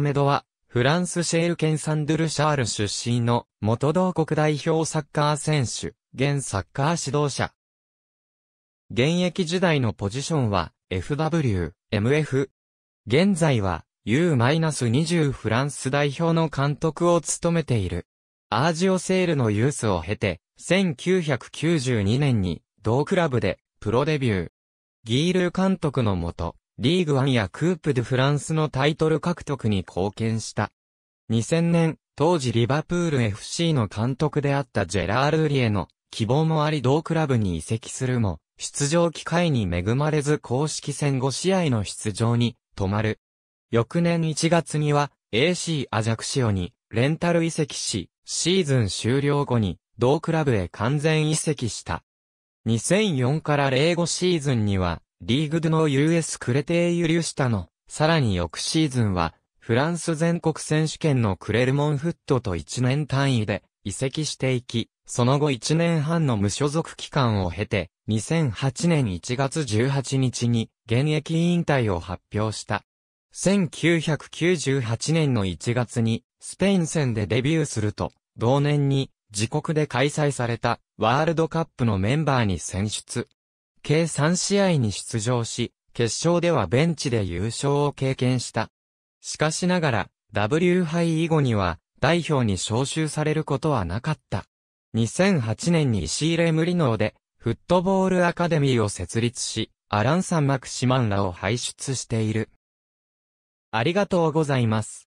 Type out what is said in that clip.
メドは、フランスシェール県サンドゥルシャール出身の元同国代表サッカー選手、現サッカー指導者。現役時代のポジションは FW、MF。現在は U-20 フランス代表の監督を務めている。アージオセールのユースを経て、1992年に同クラブでプロデビュー。ギール監督のもと、リーグワンやクープ・でフランスのタイトル獲得に貢献した。2000年、当時リバプール FC の監督であったジェラール・リエの希望もあり同クラブに移籍するも、出場機会に恵まれず公式戦5試合の出場に止まる。翌年1月には AC アジャクシオにレンタル移籍し、シーズン終了後に同クラブへ完全移籍した。2004から05シーズンにはリーグドゥノー US クレテーユリュシタの、さらに翌シーズンは、フランス全国選手権のクレルモンフットと1年単位で移籍していき、その後1年半の無所属期間を経て、2008年1月18日に現役引退を発表した。1998年の1月にスペイン戦でデビューすると、同年に自国で開催されたワールドカップのメンバーに選出。計3試合に出場し、決勝ではベンチで優勝を経験した。しかしながら、W 杯以後には、代表に招集されることはなかった。2008年に石入れ無理能で、フットボールアカデミーを設立し、アランさんマクシマンらを輩出している。ありがとうございます。